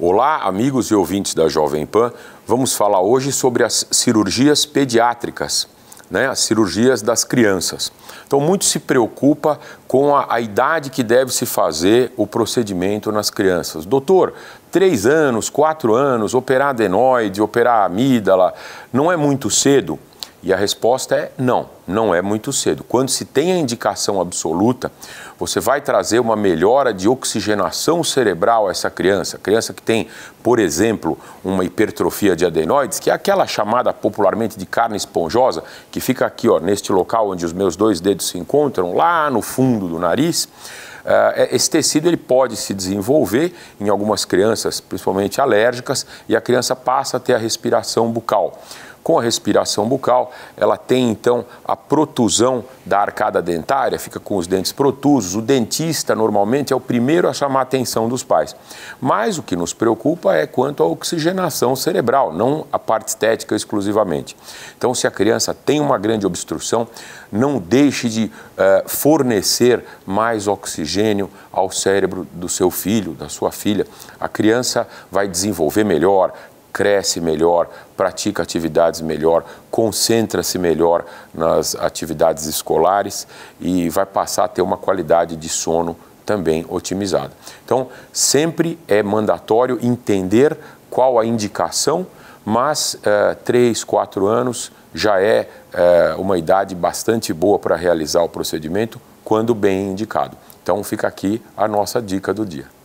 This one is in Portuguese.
Olá, amigos e ouvintes da Jovem Pan. Vamos falar hoje sobre as cirurgias pediátricas, né? as cirurgias das crianças. Então, muito se preocupa com a, a idade que deve se fazer o procedimento nas crianças. Doutor, três anos, quatro anos, operar adenoide, operar amígdala, não é muito cedo? E a resposta é não, não é muito cedo. Quando se tem a indicação absoluta, você vai trazer uma melhora de oxigenação cerebral a essa criança. Criança que tem, por exemplo, uma hipertrofia de adenoides, que é aquela chamada popularmente de carne esponjosa, que fica aqui, ó, neste local onde os meus dois dedos se encontram, lá no fundo do nariz. Ah, é, esse tecido ele pode se desenvolver em algumas crianças, principalmente alérgicas, e a criança passa a ter a respiração bucal. Com a respiração bucal, ela tem então a protusão da arcada dentária, fica com os dentes protusos. O dentista normalmente é o primeiro a chamar a atenção dos pais. Mas o que nos preocupa é quanto à oxigenação cerebral, não a parte estética exclusivamente. Então, se a criança tem uma grande obstrução, não deixe de uh, fornecer mais oxigênio ao cérebro do seu filho, da sua filha. A criança vai desenvolver melhor, cresce melhor, pratica atividades melhor, concentra-se melhor nas atividades escolares e vai passar a ter uma qualidade de sono também otimizada. Então, sempre é mandatório entender qual a indicação, mas eh, três, 3, 4 anos já é eh, uma idade bastante boa para realizar o procedimento, quando bem indicado. Então, fica aqui a nossa dica do dia.